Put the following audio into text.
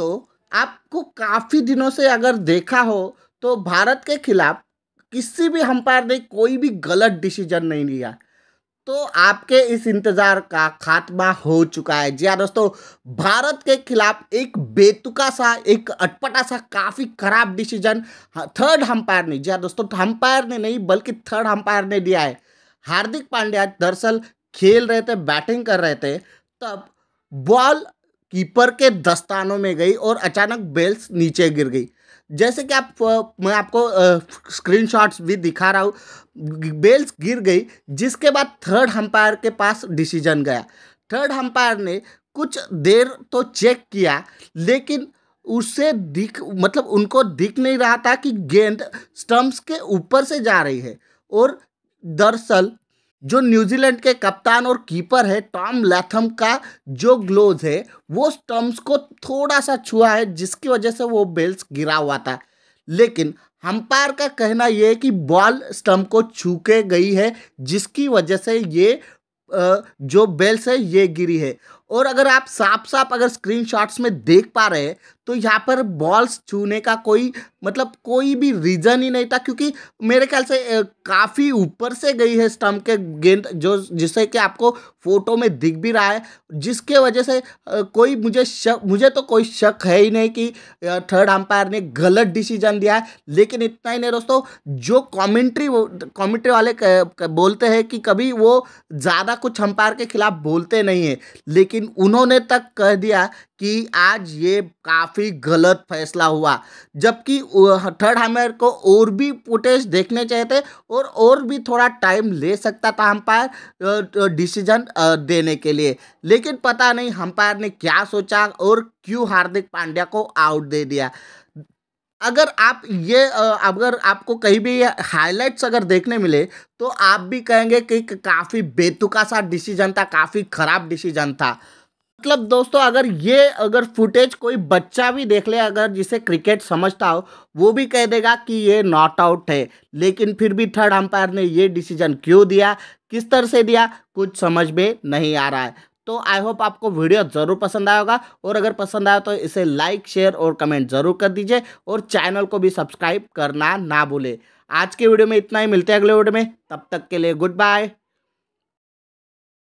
दोस्तों आपको काफ़ी दिनों से अगर देखा हो तो भारत के खिलाफ किसी भी हम्पायर ने कोई भी गलत डिसीजन नहीं लिया तो आपके इस इंतज़ार का खात्मा हो चुका है जी हाँ दोस्तों भारत के खिलाफ एक बेतुका सा एक अटपटा सा काफ़ी खराब डिसीजन थर्ड हम्पायर ने जी हाँ दोस्तों हम्पायर ने नहीं बल्कि थर्ड हम्पायर ने दिया है हार्दिक पांड्या दरअसल खेल रहे थे बैटिंग कर रहे थे तब बॉल कीपर के दस्तानों में गई और अचानक बेल्स नीचे गिर गई जैसे कि आप मैं आपको स्क्रीनशॉट्स भी दिखा रहा हूँ बेल्स गिर गई जिसके बाद थर्ड हम्पायर के पास डिसीजन गया थर्ड हम्पायर ने कुछ देर तो चेक किया लेकिन उससे दिख मतलब उनको दिख नहीं रहा था कि गेंद स्टम्प्स के ऊपर से जा रही है और दरअसल जो न्यूजीलैंड के कप्तान और कीपर है टॉम लैथम का जो ग्लोव है वो स्टम्प्स को थोड़ा सा छुआ है जिसकी वजह से वो बेल्स गिरा हुआ था लेकिन हम्पायर का कहना यह है कि बॉल स्टम्प को छू के गई है जिसकी वजह से ये जो बेल्स है ये गिरी है और अगर आप साफ साफ अगर स्क्रीनशॉट्स में देख पा रहे हैं तो यहाँ पर बॉल्स छूने का कोई मतलब कोई भी रीज़न ही नहीं था क्योंकि मेरे ख्याल से काफ़ी ऊपर से गई है स्टम्प के गेंद जो जिससे कि आपको फोटो में दिख भी रहा है जिसके वजह से कोई मुझे शक मुझे तो कोई शक है ही नहीं कि थर्ड अंपायर ने गलत डिसीजन दिया है लेकिन इतना ही नहीं दोस्तों जो कॉमेंट्री कॉमेंट्री वाले बोलते हैं कि कभी वो ज़्यादा कुछ अंपायर के खिलाफ बोलते नहीं है लेकिन लेकिन उन्होंने तक कह दिया कि आज ये काफ़ी गलत फैसला हुआ जबकि थर्ड हैमर को और भी फुटेज देखने चाहिए थे और और भी थोड़ा टाइम ले सकता था हम्पायर तो डिसीजन देने के लिए लेकिन पता नहीं हम्पायर ने क्या सोचा और क्यों हार्दिक पांड्या को आउट दे दिया अगर आप ये अगर आपको कहीं भी हाईलाइट्स अगर देखने मिले तो आप भी कहेंगे कि काफ़ी बेतुका सा डिसीजन था काफ़ी ख़राब डिसीजन था मतलब दोस्तों अगर ये अगर फुटेज कोई बच्चा भी देख ले अगर जिसे क्रिकेट समझता हो वो भी कह देगा कि ये नॉट आउट है लेकिन फिर भी थर्ड अंपायर ने ये डिसीजन क्यों दिया किस तरह से दिया कुछ समझ में नहीं आ रहा है तो आई होप आपको वीडियो ज़रूर पसंद आया होगा और अगर पसंद आया तो इसे लाइक शेयर और कमेंट ज़रूर कर दीजिए और चैनल को भी सब्सक्राइब करना ना भूलें आज के वीडियो में इतना ही मिलते हैं अगले वीडियो में तब तक के लिए गुड बाय